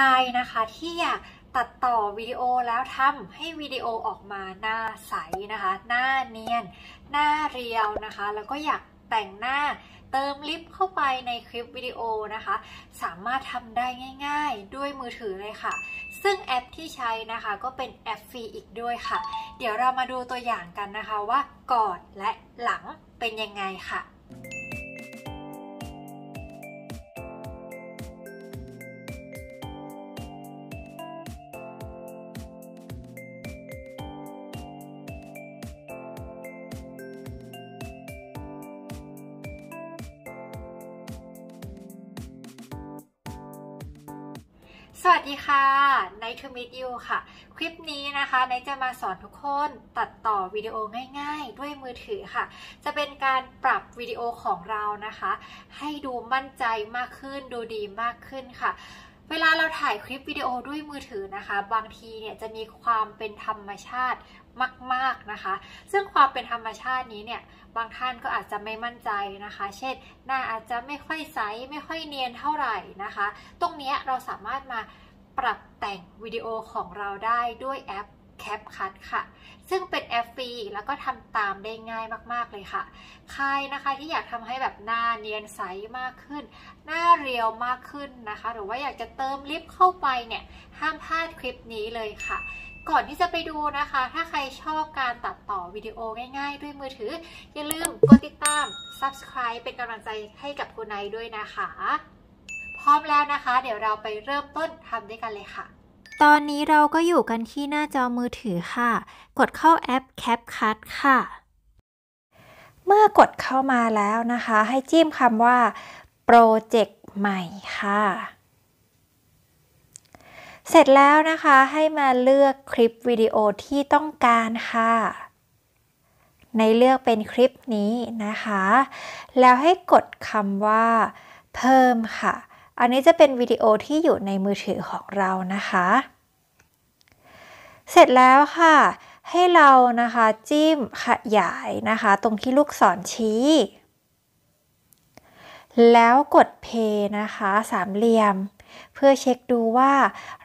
ในะคะ ที่อยากตัดต่อวิดีโอแล้วทำให้วิดีโอออกมาหน้าใสนะคะ หน้าเนียน หน้าเรียวนะคะ แล้วก็อยากแต่งหน้าเติมลิปเข้าไปในคลิปวิดีโอนะคะ สามารถทำได้ง่ายๆด้วยมือถือเลยค่ะ ซึ่งแอปที่ใช้นะคะก็เป็นแอปฟรีอีกด้วยค่ะ เดี๋ยวเรามาดูตัวอย่างกันนะคะว่ากอดและหลังเป็นยังไงค่ะสวัสดีค่ะไนท์ทูมิดยูค่ะ คลิปนี้นะคะไนท์จะมาสอนทุกคนตัดต่อวิดีโอง่ายๆ ด้วยมือถือค่ะ จะเป็นการปรับวิดีโอของเรานะคะ ให้ดูมั่นใจมากขึ้น ดูดีมากขึ้นค่ะ เวลาเราถ่ายคลิปวิดีโอด้วยมือถือนะคะ บางทีเนี่ยจะมีความเป็นธรรมชาติมากๆนะคะ ซึ่งความเป็นธรรมชาตินี้เนี่ย บางท่านก็อาจจะไม่มั่นใจนะคะ เช่น หน้าอาจจะไม่ค่อยใสไม่ค่อยเนียนเท่าไหร่นะคะ ตรงนี้เราสามารถมาปรับแต่งวิดีโอของเราได้ด้วยแอป CapCut ค่ะ ซึ่งเป็นแอปฟรีแล้วก็ทำตามได้ง่ายมากๆเลยค่ะ ใครนะคะที่อยากทำให้แบบหน้าเนียนใสมากขึ้น หน้าเรียวมากขึ้นนะคะ หรือว่าอยากจะเติมลิปเข้าไปเนี่ย ห้ามพลาดคลิปนี้เลยค่ะก่อนที่จะไปดูนะคะ ถ้าใครชอบการตัดต่อวิดีโอง่ายๆ ด้วยมือถือ อย่าลืมกดติดตาม subscribe เป็นกำลังใจให้กับคุณไนด้วยนะคะ พร้อมแล้วนะคะ เดี๋ยวเราไปเริ่มต้นทำด้วยกันเลยค่ะ ตอนนี้เราก็อยู่กันที่หน้าจอมือถือค่ะ กดเข้าแอป CapCut ค่ะ เมื่อกดเข้ามาแล้วนะคะ ให้จิ้มคำว่าโปรเจกต์ใหม่ค่ะเสร็จแล้วนะคะ ให้มาเลือกคลิปวิดีโอที่ต้องการค่ะ ในเลือกเป็นคลิปนี้นะคะ แล้วให้กดคำว่า เพิ่มค่ะ อันนี้จะเป็นวิดีโอที่อยู่ในมือถือของเรานะคะ เสร็จแล้วค่ะ ให้เรานะคะ จิ้มขยายนะคะตรงที่ลูกศรชี้ แล้วกดเพย์นะคะสามเหลี่ยมพื่อเช็คดูว่า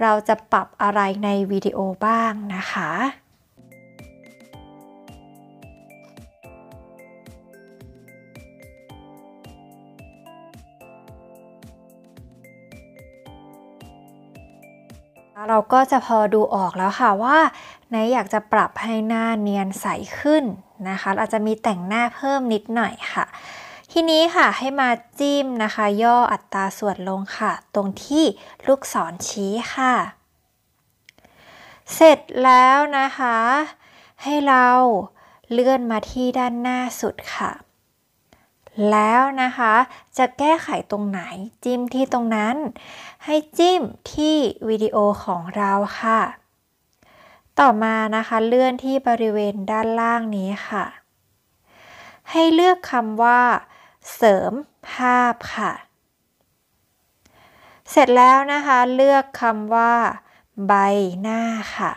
เราจะปรับอะไรในวิดีโอบ้างนะคะ เราก็จะพอดูออกแล้วค่ะว่าในอยากจะปรับให้หน้าเนียนใสขึ้นนะคะ อาจจะมีแต่งหน้าเพิ่มนิดหน่อยค่ะทีนี้ค่ะให้มาจิ้มนะคะย่ออัตราส่วนลงค่ะ ตรงที่ลูกศรชี้ค่ะ เสร็จแล้วนะคะ ให้เราเลื่อนมาที่ด้านหน้าสุดค่ะ แล้วนะคะจะแก้ไขตรงไหนจิ้มที่ตรงนั้น ให้จิ้มที่วิดีโอของเราค่ะ ต่อมานะคะเลื่อนที่บริเวณด้านล่างนี้ค่ะ ให้เลือกคำว่าเสริมภาพค่ะ เสร็จแล้วนะคะเลือกคำว่า ใบหน้าค่ะ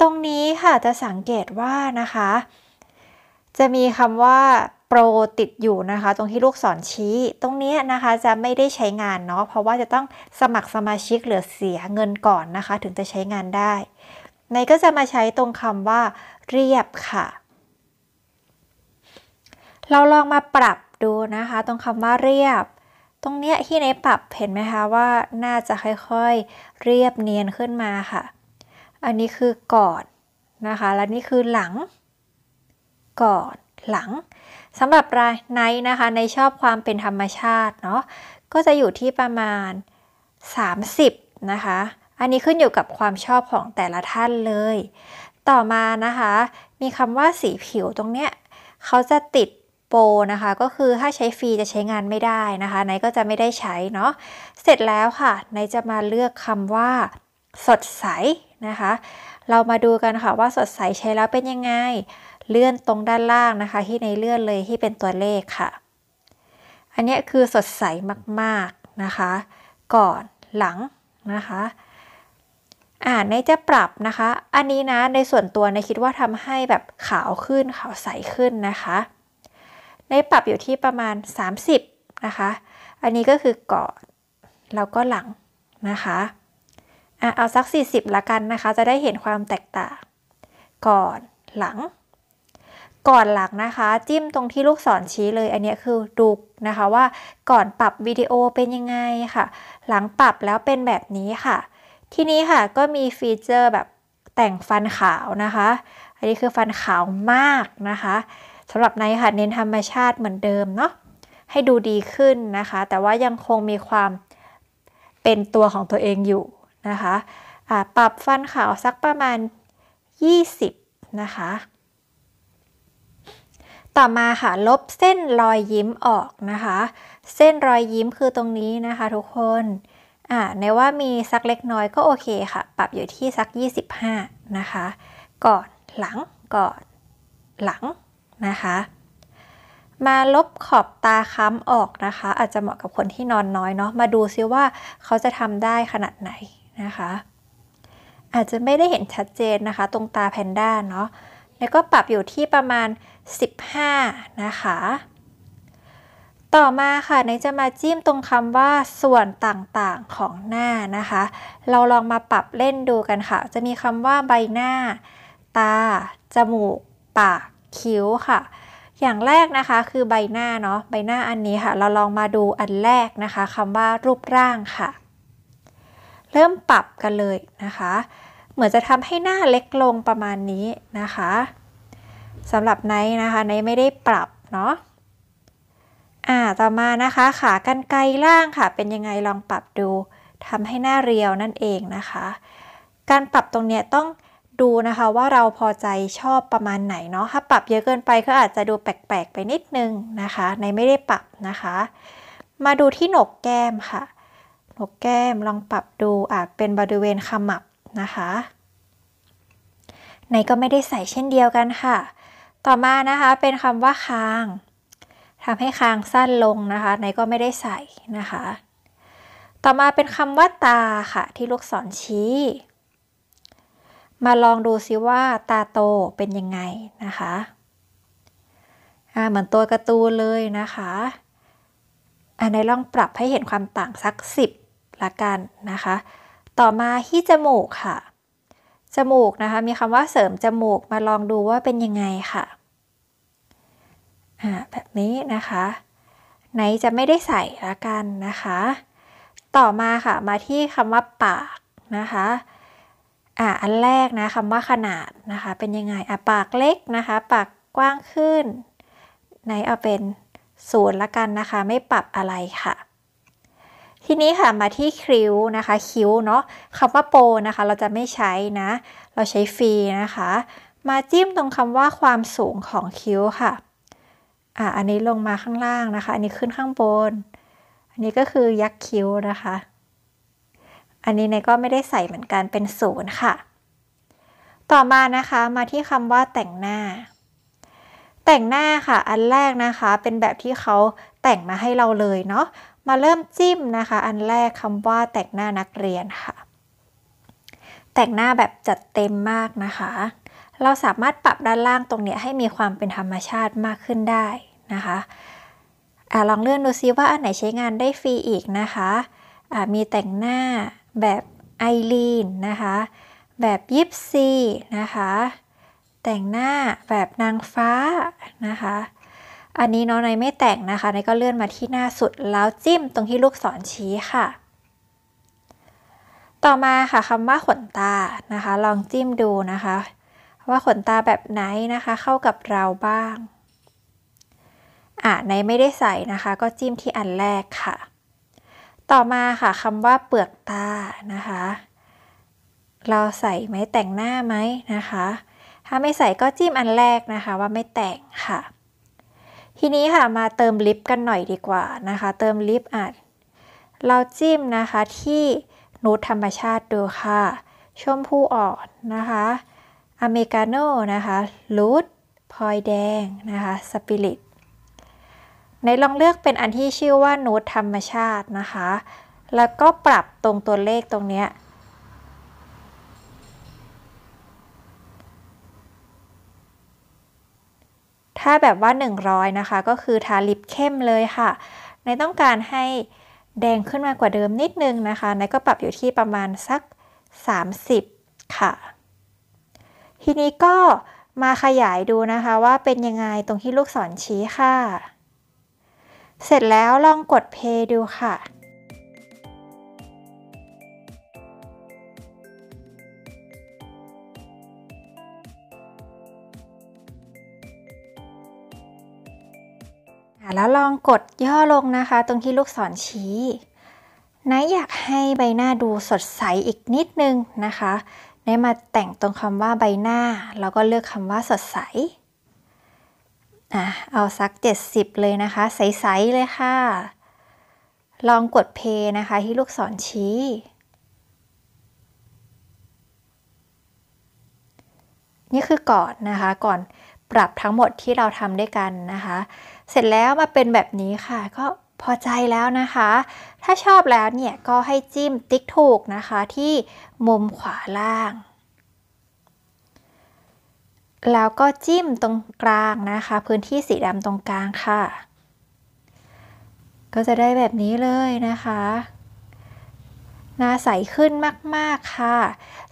ตรงนี้ค่ะจะสังเกตว่านะคะ จะมีคำว่าโปรติดอยู่นะคะ ตรงที่ลูกศรชี้ ตรงนี้นะคะจะไม่ได้ใช้งานเนาะเพราะว่าจะต้องสมัครสมาชิก หรือเสียเงินก่อนนะคะ ถึงจะใช้งานได้ ในก็จะมาใช้ตรงคำว่าเรียบค่ะเราลองมาปรับดูนะคะตรงคำว่าเรียบ ตรงเนี้ยที่ในปรับเห็นไหมคะว่าน่าจะค่อยๆเรียบเนียนขึ้นมาค่ะ อันนี้คือก่อนนะคะและนี่คือหลังก่อนหลังสำหรับรายไนนะคะในชอบความเป็นธรรมชาติเนาะก็จะอยู่ที่ประมาณ 30นะคะอันนี้ขึ้นอยู่กับความชอบของแต่ละท่านเลย ต่อมานะคะมีคำว่าสีผิว ตรงเนี้ยเขาจะติด Pro นะคะก็คือถ้าใช้ฟรีจะใช้งานไม่ได้นะคะ ไหนก็จะไม่ได้ใช้เนาะ เสร็จแล้วค่ะไนจะมาเลือกคำว่า สดใสนะคะ เรามาดูกันค่ะว่าสดใสใช้แล้วเป็นยังไงเลื่อนตรงด้านล่างนะคะ ที่ในเลื่อนเลยที่เป็นตัวเลขค่ะ อันนี้คือสดใสมากๆนะคะ ก่อนหลังนะคะอ่าในจะปรับนะคะ อันนี้นะในส่วนตัวในคิดว่าทำให้แบบขาวขึ้นขาวใสขึ้นนะคะได้ปรับอยู่ที่ประมาณ 30 นะคะ อันนี้ก็คือก่อนแล้วก็หลังนะคะอะเอาสัก 40 ละกันนะคะ จะได้เห็นความแตกต่างก่อนหลัง ก่อนหลังนะคะ จิ้มตรงที่ลูกศรชี้เลย อันนี้คือดูนะคะว่าก่อนปรับวิดีโอเป็นยังไงค่ะ หลังปรับแล้วเป็นแบบนี้ค่ะ ที่นี้ค่ะก็มีฟีเจอร์แบบแต่งฟันขาวนะคะ อันนี้คือฟันขาวมากนะคะสำหรับในค่ะเน้นธรรมชาติเหมือนเดิมเนาะให้ดูดีขึ้นนะคะ แต่ว่ายังคงมีความเป็นตัวของตัวเองอยู่นะคะะปรับฟันขาวสักประมาณ20 นะคะ ต่อมาค่ะ ลบเส้นรอยยิ้มออกนะคะ เส้นรอยยิ้มคือตรงนี้นะคะ ทุกคน อ่าในว่ามี สักเล็กน้อยก็ โอเค ค่ะปรับอยู่ที่สัก25นะคะก่อนหลังก่อนหลังนะคะมาลบขอบตาค้ำออกนะคะอาจจะเหมาะกับคนที่นอนน้อยเนาะมาดูซิว่าเขาจะทำได้ขนาดไหนนะคะอาจจะไม่ได้เห็นชัดเจนนะคะตรงตาแพนด้าเนาะแล้วก็ปรับอยู่ที่ประมาณ 15 นะคะ ต่อมาค่ะในจะมาจิ้มตรงคำว่าส่วนต่างๆของหน้านะคะ เราลองมาปรับเล่นดูกันค่ะ จะมีคำว่าใบหน้า ตา จมูกปากคิ้วค่ะ อย่างแรกนะคะ คือใบหน้าเนาะ ใบหน้า อันนี้ค่ะ เราลองมาดูอันแรกนะคะคำว่ารูปร่างค่ะ เริ่มปรับกันเลยนะคะ เหมือนจะทำให้หน้าเล็กลงประมาณนี้นะคะสำหรับไนนะคะไนไม่ได้ปรับเนาะ อ่า ต่อมานะคะขากรรไกรล่างค่ะ เป็นยังไงลองปรับดูทำให้หน้าเรียวนั่นเองนะคะ การปรับตรงเนี้ยต้องดูนะคะว่าเราพอใจชอบประมาณไหนเนาะถ้าปรับเยอะเกินไปก็อาจจะดูแปลกๆ ไปนิดนึงนะคะในไม่ได้ปรับนะคะ มาดูที่หนกแก้มค่ะ หนกแก้มลองปรับดูอาจเป็นบริเวณขมับนะคะในก็ไม่ได้ใส่เช่นเดียวกันค่ะ ต่อมานะคะเป็นคำว่าคางทำให้คางสั้นลงนะคะในก็ไม่ได้ใส่นะคะ ต่อมาเป็นคำว่า ตาค่ะ ที่ลูกศรชี้มาลองดูซิว่าตาโตเป็นยังไงนะคะ เหมือนตัวกระตูนเลยนะคะอันในลองปรับให้เห็นความต่างสัก10ละกันนะคะ ต่อมาที่จมูกค่ะ จมูกนะคะ มีคำว่าเสริมจมูก มาลองดูว่าเป็นยังไงค่ะ แบบนี้นะคะ ไหนจะไม่ได้ใส่ละกันนะคะ ต่อมาค่ะมาที่คำว่าปากนะคะอ่ะอันแรกนะคำว่าขนาดนะคะ เป็นยังไงอ่ะปากเล็กนะคะปากกว้างขึ้น ไหนเอาเป็นศูนย์ละกันนะคะ ไม่ปรับอะไรค่ะ ทีนี้ค่ะมาที่คิ้วนะคะคิ้วเนาะคำว่าโปนะคะ เราจะไม่ใช้นะ เราใช้ฟรีนะคะมาจิ้มตรงคำว่าความสูงของคิ้วค่ะอ่ะ อันนี้ลงมาข้างล่างนะคะ อันนี้ขึ้นข้างบน อันนี้ก็คือยักคิ้วนะคะอันนี้เนก็ไม่ได้ใส่เหมือนกันเป็นศูนย์ค่ะ ต่อมานะคะมาที่คำว่าแต่งหน้า แต่งหน้าค่ะอันแรกนะคะเป็นแบบที่เขาแต่งมาให้เราเลยเนาะ มาเริ่มจิ้มนะคะอันแรกคำว่าแต่งหน้านักเรียนค่ะ แต่งหน้าแบบจัดเต็มมากนะคะ เราสามารถปรับด้านล่างตรงนี้ให้มีความเป็นธรรมชาติมากขึ้นได้นะคะอะลองเลื่อนดูซิว่าอันไหนใช้งานได้ฟรีอีกนะคะะมีแต่งหน้าแบบไอรีน นะคะ แบบยิปซีนะคะ แต่งหน้าแบบนางฟ้านะคะ อันนี้น้องในไม่แต่งนะคะในก็เลื่อนมาที่หน้าสุดแล้วจิ้มตรงที่ลูกศรชี้ค่ะ ต่อมาค่ะคำว่าขนตานะคะ ลองจิ้มดูนะคะ ว่าขนตาแบบไหนนะคะ เข้ากับเราบ้างอ่ะในไม่ได้ใส่นะคะ ก็จิ้มที่อันแรกค่ะต่อมาค่ะคำว่าเปลือกตานะคะ เราใส่ไหมแต่งหน้าไหมนะคะ ถ้าไม่ใส่ก็จิ้มอันแรกนะคะ ว่าไม่แต่งค่ะ ทีนี้ค่ะมาเติมลิปกันหน่อยดีกว่านะคะเติมลิปอ่ะเราจิ้มนะคะที่นูตธรรมชาติดูค่ะชมพูอ่อนนะคะอเมริกาโน่นะคะลูดพลอยแดงนะคะสปิริตในลองเลือกเป็นอันที่ชื่อว่านูตธรรมชาตินะคะ แล้วก็ปรับตรงตัวเลขตรงเนี้ยถ้าแบบว่า 100 นะคะก็คือทาลิปเข้มเลยค่ะ ในต้องการให้แดงขึ้นมากว่าเดิมนิดนึงนะคะ ในก็ปรับอยู่ที่ประมาณสัก 30 ค่ะ ทีนี้ก็มาขยายดูนะคะว่าเป็นยังไงตรงที่ลูกศรชี้ค่ะเสร็จแล้วลองกดเพย์ดูค่ะ แล้วลองกดย่อลงนะคะ ตรงที่ลูกศรชี้นะอยากให้ใบหน้าดูสดใสอีกนิดนึงนะคะได้มาแต่งตรงคำว่าใบหน้า แล้วก็เลือกคำว่าสดใสอ่ะเอาสัก 70 เลยนะคะ ใสๆเลยค่ะ ลองกดเพย์นะคะ ที่ลูกศรชี้ นี่คือก่อนนะคะก่อนปรับทั้งหมดที่เราทำด้วยกันนะคะ เสร็จแล้วมาเป็นแบบนี้ค่ะก็พอใจแล้วนะคะ ถ้าชอบแล้วเนี่ย ก็ให้จิ้มติ๊กถูกนะคะ ที่มุมขวาล่างแล้วก็จิ้มตรงกลางนะคะ พื้นที่สีดำตรงกลางค่ะ ก็จะได้แบบนี้เลยนะคะ หน้าใสขึ้นมากๆค่ะ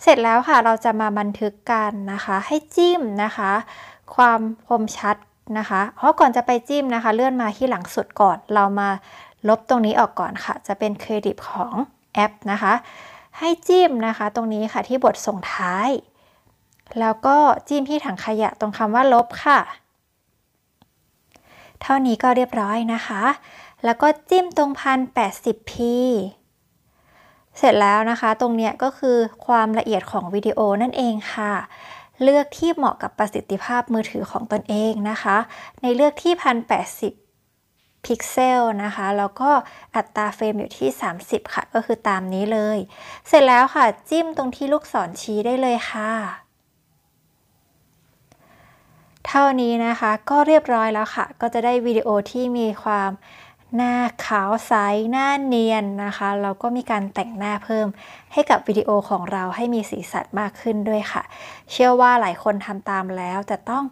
เสร็จแล้วค่ะเราจะมาบันทึกกันนะคะให้จิ้มนะคะความคมชัดนะคะเพราะก่อนจะไปจิ้มนะคะ เลื่อนมาที่หลังสุดก่อนเรามาลบตรงนี้ออกก่อนค่ะ จะเป็นเครดิตของแอปนะคะให้จิ้มนะคะ ตรงนี้ค่ะที่บทส่งท้ายแล้วก็จิ้มที่ถังขยะตรงคำว่าลบค่ะ เท่านี้ก็เรียบร้อยนะคะ แล้วก็จิ้มตรงพันแปดสิบพี เสร็จแล้วนะคะ ตรงเนี้ยก็คือความละเอียดของวิดีโอนั่นเองค่ะ เลือกที่เหมาะกับประสิทธิภาพมือถือของตนเองนะคะ ในเลือกที่พดส8 0พิกเซลนะคะ แล้วก็อัตราเฟรมอยู่ที่ 30 ค่ะ ก็คือตามนี้เลย เสร็จแล้วค่ะจิ้มตรงที่ลูกศรชี้ได้เลยค่ะเท่านี้นะคะก็เรียบร้อยแล้วค่ะ ก็จะได้วิดีโอที่มีความหน้าขาวใสหน้าเนียนนะคะ เราก็มีการแต่งหน้าเพิ่มให้กับวิดีโอของเราให้มีสีสันมากขึ้นด้วยค่ะ เชื่อว่าหลายคนทำตามแล้วจะต้อง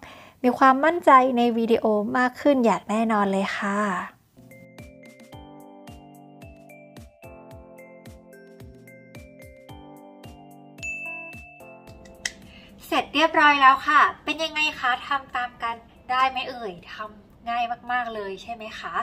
มีความมั่นใจในวิดีโอมากขึ้นอย่างแน่นอนเลยค่ะเสร็จเรียบร้อยแล้วค่ะ เป็นยังไงคะทำตามกันได้ไหมเอ่ย ทำง่ายมากๆเลยใช่ไหมคะ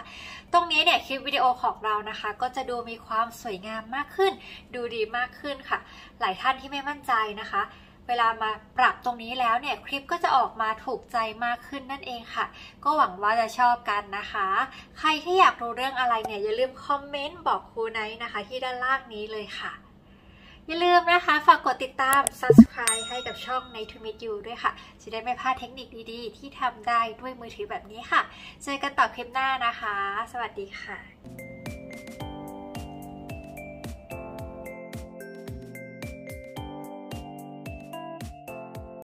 ตรงนี้เนี่ยคลิปวิดีโอของเรานะคะ ก็จะดูมีความสวยงามมากขึ้น ดูดีมากขึ้นค่ะ หลายท่านที่ไม่มั่นใจนะคะ เวลามาปรับตรงนี้แล้วเนี่ยคลิปก็จะออกมาถูกใจมากขึ้นนั่นเองค่ะ ก็หวังว่าจะชอบกันนะคะ ใครที่อยากรู้เรื่องอะไรเนี่ยอย่าลืมคอมเมนต์บอกครูไนท์นะคะ ที่ด้านล่างนี้เลยค่ะอย่าลืมนะคะ ฝากกดติดตาม subscribe ให้กับช่องใน t o m e e t You ด้วยค่ะ จะได้ไม่พลาดเทคนิคดีๆ ที่ทำได้ด้วยมือถือแบบนี้ค่ะ เจอกันต่อคลิปหน้านะคะ สวัสดีค่ะ